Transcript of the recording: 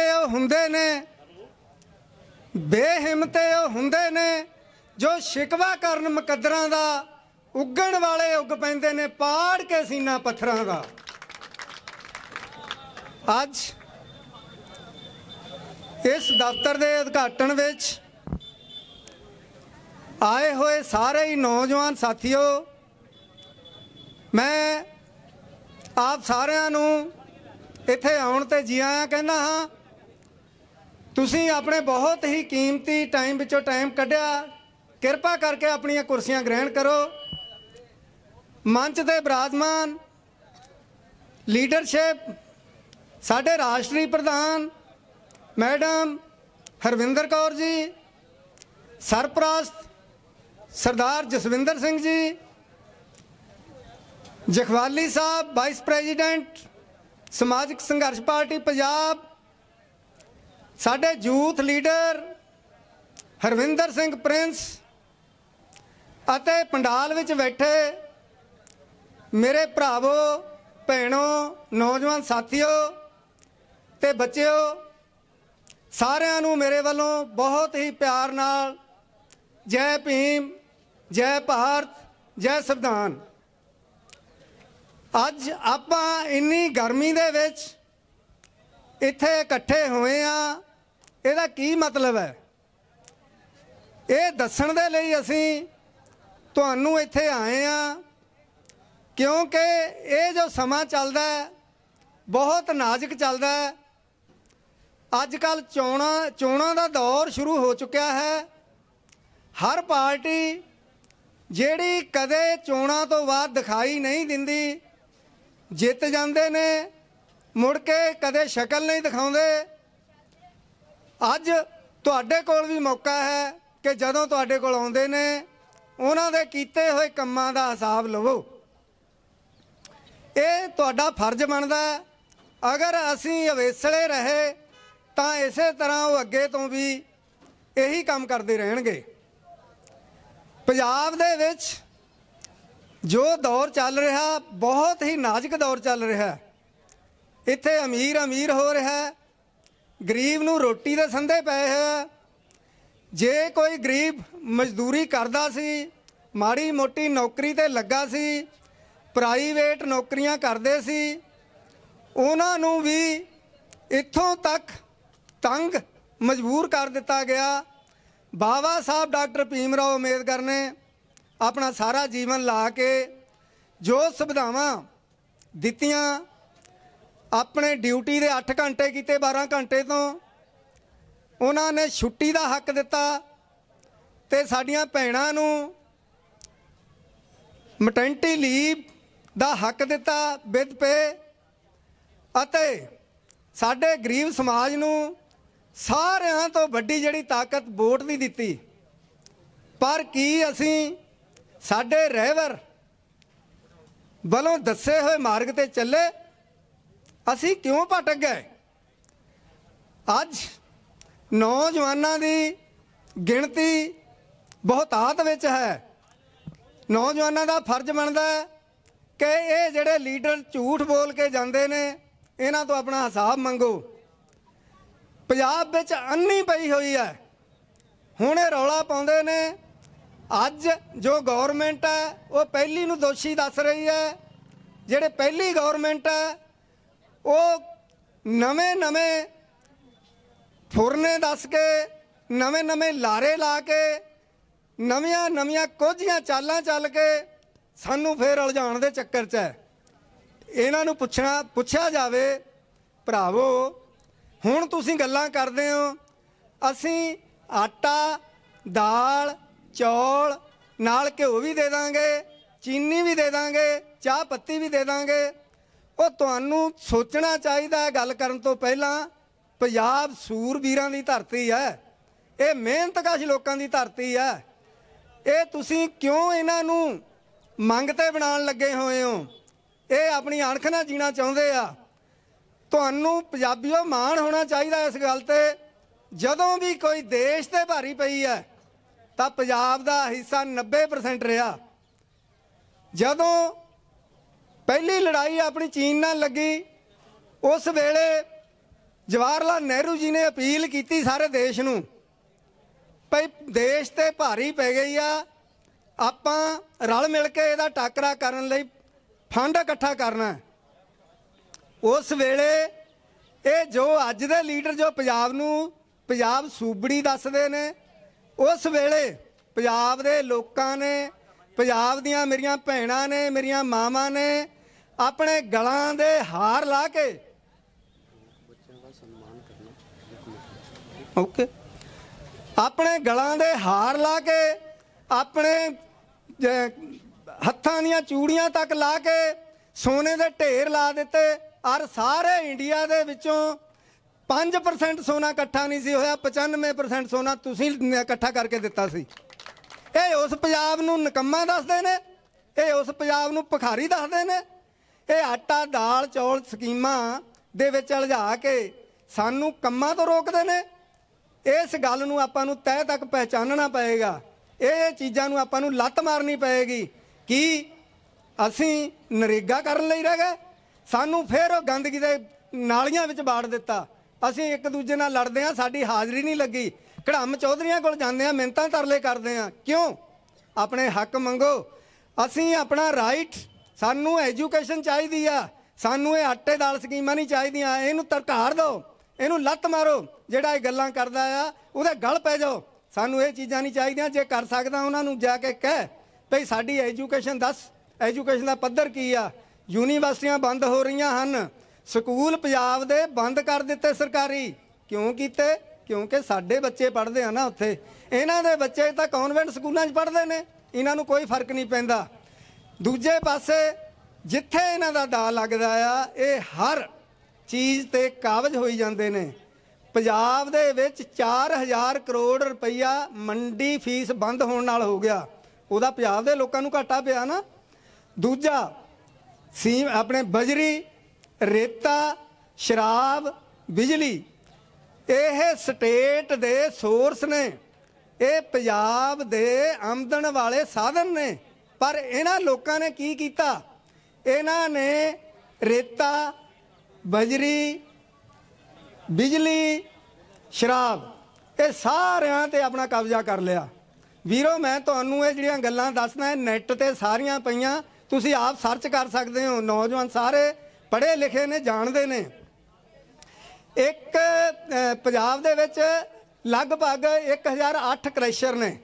ਹਿੰਮਤੇ ਉਹ ਹੁੰਦੇ ਨੇ ਬੇਹਿੰਮਤੇ ਉਹ ਹੁੰਦੇ ਨੇ ਜੋ ਸ਼ਿਕਵਾ ਕਰਨ ਮੁਕੱਦਰਾਂ ਦਾ ਉੱਗਣ ਵਾਲੇ ਉੱਗ ਪੈਂਦੇ ਨੇ ਪਾੜ ਕੇ ਸੀਨਾ ਪੱਥਰਾਂ ਦਾ ਅੱਜ ਇਸ ਦਫ਼ਤਰ ਦੇ ਉਦਘਾਟਨ ਵਿੱਚ ਆਏ ਹੋਏ ਸਾਰੇ ਹੀ ਨੌਜਵਾਨ ਸਾਥੀਓ ਮੈਂ ਆਪ ਸਾਰਿਆਂ ਨੂੰ ਇੱਥੇ ਆਉਣ ਤੇ ਜੀ ਆਇਆਂ ਕਹਿੰਦਾ ਹਾਂ ਤੁਸੀਂ ਆਪਣੇ ਬਹੁਤ ਹੀ ਕੀਮਤੀ ਟਾਈਮ ਵਿੱਚੋਂ ਟਾਈਮ ਕੱਢਿਆ ਕਿਰਪਾ ਕਰਕੇ ਆਪਣੀਆਂ ਕੁਰਸੀਆਂ ਗ੍ਰਹਿਣ ਕਰੋ ਮੰਚ ਤੇ ਬਰਾਜਮਾਨ ਲੀਡਰਸ਼ਿਪ ਸਾਡੇ ਰਾਸ਼ਟਰੀ ਪ੍ਰਧਾਨ ਮੈਡਮ ਹਰਵਿੰਦਰ ਕੌਰ ਜੀ ਸਰਪ੍ਰਸਤ ਸਰਦਾਰ ਜਸਵਿੰਦਰ ਸਿੰਘ ਜੀ ਜਖਵਾਲੀ ਸਾਹਿਬ ਵਾਈਸ ਪ੍ਰੈਜ਼ੀਡੈਂਟ ਸਮਾਜਿਕ ਸੰਘਰਸ਼ ਪਾਰਟੀ ਪੰਜਾਬ ਸਾਡੇ ਯੂਥ ਲੀਡਰ ਹਰਵਿੰਦਰ ਸਿੰਘ ਪ੍ਰਿੰਸ ਅਤੇ ਪੰਡਾਲ ਵਿੱਚ ਬੈਠੇ ਮੇਰੇ ਭਰਾਵੋ ਭੈਣੋ ਨੌਜਵਾਨ ਸਾਥੀਓ ਤੇ ਬੱਚਿਓ ਸਾਰਿਆਂ ਨੂੰ ਮੇਰੇ ਵੱਲੋਂ ਬਹੁਤ ਹੀ ਪਿਆਰ ਨਾਲ ਜੈ ਭੀਮ ਜੈ ਭਾਰਤ ਜੈ ਸੰਵਿਧਾਨ ਅੱਜ ਆਪਾਂ ਇੰਨੀ ਗਰਮੀ ਦੇ ਵਿੱਚ ਇੱਥੇ ਇਕੱਠੇ ਹੋਏ ਆ ਇਹਦਾ ਕੀ ਮਤਲਬ ਹੈ ਇਹ ਦੱਸਣ ਦੇ ਲਈ ਅਸੀਂ ਤੁਹਾਨੂੰ ਇੱਥੇ ਆਏ ਆ ਕਿਉਂਕਿ ਇਹ ਜੋ ਸਮਾਂ ਚੱਲਦਾ ਹੈ ਬਹੁਤ ਨਾਜ਼ੁਕ ਚੱਲਦਾ ਹੈ ਅੱਜ ਕੱਲ ਚੋਣਾਂ ਚੋਣਾਂ ਦਾ ਦੌਰ ਸ਼ੁਰੂ ਹੋ ਚੁੱਕਿਆ ਹੈ ਹਰ ਪਾਰਟੀ ਜਿਹੜੀ ਕਦੇ ਚੋਣਾਂ ਤੋਂ ਬਾਅਦ ਦਿਖਾਈ ਨਹੀਂ ਦਿੰਦੀ ਜਿੱਤ ਜਾਂਦੇ ਨੇ ਮੁੜ ਕੇ ਕਦੇ ਸ਼ਕਲ ਨਹੀਂ ਦਿਖਾਉਂਦੇ ਅੱਜ ਤੁਹਾਡੇ ਕੋਲ ਵੀ ਮੌਕਾ ਹੈ ਕਿ ਜਦੋਂ ਤੁਹਾਡੇ ਕੋਲ ਆਉਂਦੇ ਨੇ ਉਹਨਾਂ ਦੇ ਕੀਤੇ ਹੋਏ ਕੰਮਾਂ ਦਾ ਹਿਸਾਬ ਲਵੋ ਇਹ ਤੁਹਾਡਾ ਫਰਜ਼ ਬਣਦਾ ਹੈ ਅਗਰ ਅਸੀਂ ਅਵੇਸਲੇ ਰਹੇ ਤਾਂ ਇਸੇ ਤਰ੍ਹਾਂ ਉਹ ਅੱਗੇ ਤੋਂ ਵੀ ਇਹੀ ਕੰਮ ਕਰਦੇ ਰਹਿਣਗੇ ਪੰਜਾਬ ਦੇ ਵਿੱਚ ਜੋ ਦੌਰ ਚੱਲ ਰਿਹਾ ਬਹੁਤ ਹੀ ਨਾਜ਼ੁਕ ਦੌਰ ਚੱਲ ਰਿਹਾ ਇੱਥੇ ਅਮੀਰ ਅਮੀਰ ਹੋ ਰਿਹਾ ਗਰੀਬ ਨੂੰ ਰੋਟੀ ਦੇ ਸੰਦੇ ਪਏ ਹੋਇਆ ਜੇ ਕੋਈ ਗਰੀਬ ਮਜ਼ਦੂਰੀ ਕਰਦਾ ਸੀ ਮਾੜੀ ਮੋਟੀ ਨੌਕਰੀ ਤੇ ਲੱਗਾ ਸੀ ਪ੍ਰਾਈਵੇਟ ਨੌਕਰੀਆਂ ਕਰਦੇ ਸੀ ਉਹਨਾਂ ਨੂੰ ਵੀ ਇੱਥੋਂ ਤੱਕ ਤੰਗ ਮਜਬੂਰ ਕਰ ਦਿੱਤਾ ਗਿਆ ਬਾਵਾ ਸਾਹਿਬ ਡਾਕਟਰ ਭੀਮ ਰਾਓ ਅੰਬੇਦਕਰ ਨੇ ਆਪਣਾ ਸਾਰਾ ਜੀਵਨ ਲਾ ਕੇ ਜੋ ਸੁਵਿਧਾਵਾਂ ਦਿੱਤੀਆਂ ਆਪਣੇ ਡਿਊਟੀ ਦੇ 8 ਘੰਟੇ ਕੀਤੇ 12 ਘੰਟੇ ਤੋਂ ਉਹਨਾਂ ਨੇ ਛੁੱਟੀ ਦਾ ਹੱਕ ਦਿੱਤਾ ਤੇ ਸਾਡੀਆਂ ਭੈਣਾਂ ਨੂੰ ਮਟੈਂਟੀ ਲੀਵ ਦਾ ਹੱਕ ਦਿੱਤਾ ਵਿਦ ਪੇ ਅਤੇ ਸਾਡੇ ਗਰੀਬ ਸਮਾਜ ਨੂੰ ਸਾਰਿਆਂ ਤੋਂ ਵੱਡੀ ਜਿਹੜੀ ਤਾਕਤ ਵੋਟ ਦੀ ਦਿੱਤੀ ਪਰ ਕੀ ਅਸੀਂ ਸਾਡੇ ਰਹਿਵਰ ਵੱਲੋਂ ਦੱਸੇ ਹੋਏ ਮਾਰਗ ਤੇ ਚੱਲੇ ਅਸੀਂ ਕਿਉਂ ਭਟਕ ਗਏ ਅੱਜ ਨੌਜਵਾਨਾਂ ਦੀ ਗਿਣਤੀ ਬਹੁਤ ਆਤ ਵਿੱਚ ਹੈ ਨੌਜਵਾਨਾਂ ਦਾ ਫਰਜ਼ ਬਣਦਾ ਹੈ ਕਿ ਇਹ ਜਿਹੜੇ ਲੀਡਰ ਝੂਠ ਬੋਲ ਕੇ ਜਾਂਦੇ ਨੇ ਇਹਨਾਂ ਤੋਂ ਆਪਣਾ ਹਿਸਾਬ ਮੰਗੋ ਪੰਜਾਬ ਵਿੱਚ ਅੰਨੀ ਪਈ ਹੋਈ ਹੈ ਹੁਣ ਇਹ ਰੌਲਾ ਪਾਉਂਦੇ ਨੇ ਅੱਜ ਜੋ ਗਵਰਨਮੈਂਟ ਹੈ ਉਹ ਪਹਿਲੀ ਨੂੰ ਦੋਸ਼ੀ ਦੱਸ ਰਹੀ ਹੈ ਜਿਹੜੇ ਪਹਿਲੀ ਗਵਰਨਮੈਂਟ ਹੈ ਉਹ ਨਵੇਂ-ਨਵੇਂ ਫੁਰਨੇ ਦੱਸ ਕੇ ਨਵੇਂ-ਨਵੇਂ ਲਾਰੇ ਲਾ ਕੇ ਨਵੀਆਂ-ਨਵੀਆਂ ਕੋਝੀਆਂ ਚਾਲਾਂ ਚੱਲ ਕੇ ਸਾਨੂੰ ਫੇਰ ਉਲਝਾਉਣ ਦੇ ਚੱਕਰ 'ਚ ਹੈ ਇਹਨਾਂ ਨੂੰ ਪੁੱਛਣਾ ਪੁੱਛਿਆ ਜਾਵੇ ਭਰਾਵੋ ਹੁਣ ਤੁਸੀਂ ਗੱਲਾਂ ਕਰਦੇ ਹੋ ਅਸੀਂ ਆਟਾ ਦਾਲ ਚੌਲ ਨਾਲ ਘਿਓ ਵੀ ਦੇ ਦਾਂਗੇ ਚੀਨੀ ਵੀ ਦੇ ਦਾਂਗੇ ਚਾਹ ਪੱਤੀ ਵੀ ਦੇ ਦਾਂਗੇ ਉਹ ਤੁਹਾਨੂੰ ਸੋਚਣਾ ਚਾਹੀਦਾ ਹੈ ਗੱਲ ਕਰਨ ਤੋਂ ਪਹਿਲਾਂ ਪੰਜਾਬ ਸੂਰਬੀਰਾਂ ਦੀ ਧਰਤੀ ਹੈ ਇਹ ਮਿਹਨਤਕਸ਼ ਲੋਕਾਂ ਦੀ ਧਰਤੀ ਹੈ ਇਹ ਤੁਸੀਂ ਕਿਉਂ ਇਹਨਾਂ ਨੂੰ ਮੰਗ ਤੇ ਬਣਾਉਣ ਲੱਗੇ ਹੋਏ ਹੋ ਇਹ ਆਪਣੀ ਅਣਖ ਨਾਲ ਜੀਣਾ ਚਾਹੁੰਦੇ ਆ ਤੁਹਾਨੂੰ ਪੰਜਾਬੀਓ ਮਾਣ ਹੋਣਾ ਚਾਹੀਦਾ ਇਸ ਗੱਲ ਤੇ ਜਦੋਂ ਵੀ ਕੋਈ ਦੇਸ਼ ਤੇ ਭਾਰੀ ਪਈ ਹੈ ਤਾਂ ਪੰਜਾਬ ਦਾ ਹਿੱਸਾ 90% ਰਿਹਾ ਜਦੋਂ ਪਹਿਲੀ ਲੜਾਈ ਆਪਣੀ ਚੀਨ ਨਾਲ ਲੱਗੀ ਉਸ ਵੇਲੇ ਜਵਾਹਰ ਲਾਲ ਨਹਿਰੂ ਜੀ ਨੇ ਅਪੀਲ ਕੀਤੀ ਸਾਰੇ ਦੇਸ਼ ਨੂੰ ਭਈ ਦੇਸ਼ ਤੇ ਭਾਰੀ ਪੈ ਗਈ ਆ ਆਪਾਂ ਰਲ ਮਿਲ ਕੇ ਇਹਦਾ ਟਾਕਰਾ ਕਰਨ ਲਈ ਫੰਡ ਇਕੱਠਾ ਕਰਨਾ ਉਸ ਵੇਲੇ ਇਹ ਜੋ ਅੱਜ ਦੇ ਲੀਡਰ ਜੋ ਪੰਜਾਬ ਨੂੰ ਪੰਜਾਬ ਸੂਬੜੀ ਦੱਸਦੇ ਨੇ ਉਸ ਵੇਲੇ ਪੰਜਾਬ ਦੇ ਲੋਕਾਂ ਨੇ ਪੰਜਾਬ ਦੀਆਂ ਮੇਰੀਆਂ ਭੈਣਾਂ ਨੇ ਮੇਰੀਆਂ ਮਾਵਾਂ ਨੇ ਆਪਣੇ ਗਲਾਂ ਦੇ ਹਾਰ ਲਾ ਕੇ ਓਕੇ ਆਪਣੇ ਗਲਾਂ ਦੇ ਹਾਰ ਲਾ ਕੇ ਆਪਣੇ ਹੱਥਾਂ ਦੀਆਂ ਚੂੜੀਆਂ ਤੱਕ ਲਾ ਕੇ ਸੋਨੇ ਦੇ ਢੇਰ ਲਾ ਦਿੱਤੇ ਔਰ ਸਾਰੇ ਇੰਡੀਆ ਦੇ ਵਿੱਚੋਂ 5% ਸੋਨਾ ਇਕੱਠਾ ਨਹੀਂ ਸੀ ਹੋਇਆ 95% ਸੋਨਾ ਤੁਸੀਂ ਇਕੱਠਾ ਕਰਕੇ ਦਿੱਤਾ ਸੀ ਇਹ ਉਸ ਪੰਜਾਬ ਨੂੰ ਨਕਮਾ ਦੱਸਦੇ ਨੇ ਇਹ ਉਸ ਪੰਜਾਬ ਨੂੰ ਭਖਾਰੀ ਦੱਸਦੇ ਨੇ ਇਹ ਆਟਾ ਦਾਲ ਚੌਲ ਸਕੀਮਾਂ ਦੇ ਵਿੱਚ ਅਲਝਾ ਕੇ ਸਾਨੂੰ ਕੰਮਾਂ ਤੋਂ ਰੋਕਦੇ ਨੇ ਇਸ ਗੱਲ ਨੂੰ ਆਪਾਂ ਨੂੰ ਤੈਅ ਤੱਕ ਪਹਿਚਾਨਣਾ ਪਏਗਾ ਇਹ ਚੀਜ਼ਾਂ ਨੂੰ ਆਪਾਂ ਨੂੰ ਲੱਤ ਮਾਰਨੀ ਪਏਗੀ ਕਿ ਅਸੀਂ ਨਰੇਗਾ ਕਰਨ ਲਈ ਰਹਿ ਗਏ ਸਾਨੂੰ ਫੇਰ ਉਹ ਗੰਦਗੀ ਦੇ ਨਾਲੀਆਂ ਵਿੱਚ ਬਾੜ ਦਿੱਤਾ ਅਸੀਂ ਇੱਕ ਦੂਜੇ ਨਾਲ ਲੜਦੇ ਆ ਸਾਡੀ ਹਾਜ਼ਰੀ ਨਹੀਂ ਲੱਗੀ ਕੜਮ ਚੌਧਰੀਆਂ ਕੋਲ ਜਾਂਦੇ ਆ ਮਿੰਤਾਂ ਤਰਲੇ ਕਰਦੇ ਆ ਕਿਉਂ ਆਪਣੇ ਹੱਕ ਮੰਗੋ ਅਸੀਂ ਆਪਣਾ ਰਾਈਟ ਸਾਨੂੰ ਐਜੂਕੇਸ਼ਨ ਚਾਹੀਦੀ ਆ ਸਾਨੂੰ ਇਹ ਆਟੇ ਦਾਲ ਸਕੀਮਾਂ ਨਹੀਂ ਚਾਹੀਦੀਆਂ ਇਹਨੂੰ ਤਰਕਾਰ ਦਿਓ ਇਹਨੂੰ ਲੱਤ ਮਾਰੋ ਜਿਹੜਾ ਇਹ ਗੱਲਾਂ ਕਰਦਾ ਆ ਉਹਦੇ ਗਲ ਪੈ ਜਾਓ ਸਾਨੂੰ ਇਹ ਚੀਜ਼ਾਂ ਨਹੀਂ ਚਾਹੀਦੀਆਂ ਜੇ ਕਰ ਸਕਦਾ ਉਹਨਾਂ ਨੂੰ ਜਾ ਕੇ ਕਹਿ ਭਈ ਸਾਡੀ ਐਜੂਕੇਸ਼ਨ ਦੱਸ ਐਜੂਕੇਸ਼ਨ ਦਾ ਪੱਧਰ ਕੀ ਆ ਯੂਨੀਵਰਸਿਟੀਆਂ ਬੰਦ ਹੋ ਰਹੀਆਂ ਹਨ ਸਕੂਲ ਪੰਜਾਬ ਦੇ ਬੰਦ ਕਰ ਦਿੱਤੇ ਸਰਕਾਰੀ ਕਿਉਂ ਕੀਤੇ ਕਿਉਂਕਿ ਸਾਡੇ ਬੱਚੇ ਪੜ੍ਹਦੇ ਆ ਨਾ ਉੱਥੇ ਇਹਨਾਂ ਦੇ ਬੱਚੇ ਤਾਂ ਕਨਵੈਂਟ ਸਕੂਲਾਂ 'ਚ ਪੜ੍ਹਦੇ ਨੇ ਇਹਨਾਂ ਨੂੰ ਕੋਈ ਫਰਕ ਨਹੀਂ ਪੈਂਦਾ ਦੂਜੇ ਪਾਸੇ ਜਿੱਥੇ ਇਹਨਾਂ ਦਾ ਦਾ ਲੱਗਦਾ ਆ ਇਹ ਹਰ ਚੀਜ਼ ਤੇ ਕਾਬਜ ਹੋਈ ਜਾਂਦੇ ਨੇ ਪੰਜਾਬ ਦੇ ਵਿੱਚ 4000 ਕਰੋੜ ਰੁਪਈਆ ਮੰਡੀ ਫੀਸ ਬੰਦ ਹੋਣ ਨਾਲ ਹੋ ਗਿਆ ਉਹਦਾ ਪੰਜਾਬ ਦੇ ਲੋਕਾਂ ਨੂੰ ਘਾਟਾ ਪਿਆ ਨਾ ਦੂਜਾ ਸੀ ਆਪਣੇ ਬਜਰੀ ਰੇਤਾ ਸ਼ਰਾਬ ਬਿਜਲੀ ਇਹ ਸਟੇਟ ਦੇ ਸੋਰਸ ਨੇ ਇਹ ਪੰਜਾਬ ਦੇ ਆਮਦਨ ਵਾਲੇ ਸਾਧਨ ਨੇ ਪਰ ਇਹਨਾਂ ਲੋਕਾਂ ਨੇ ਕੀ ਕੀਤਾ ਇਹਨਾਂ ਨੇ ਰੇਤਾ ਬਜਰੀ ਬਿਜਲੀ ਸ਼ਰਾਬ ਇਹ ਸਾਰਿਆਂ ਤੇ ਆਪਣਾ ਕਬਜ਼ਾ ਕਰ ਲਿਆ ਵੀਰੋ ਮੈਂ ਤੁਹਾਨੂੰ ਇਹ ਜਿਹੜੀਆਂ ਗੱਲਾਂ ਦੱਸਣਾ ਨੈਟ ਤੇ ਸਾਰੀਆਂ ਪਈਆਂ ਤੁਸੀਂ ਆਪ ਸਰਚ ਕਰ ਸਕਦੇ ਹੋ ਨੌਜਵਾਨ ਸਾਰੇ ਪੜ੍ਹੇ ਲਿਖੇ ਨੇ ਜਾਣਦੇ ਨੇ ਇੱਕ ਪੰਜਾਬ ਦੇ ਵਿੱਚ ਲਗਭਗ 1008 ਕ੍ਰੈਸ਼ਰ ਨੇ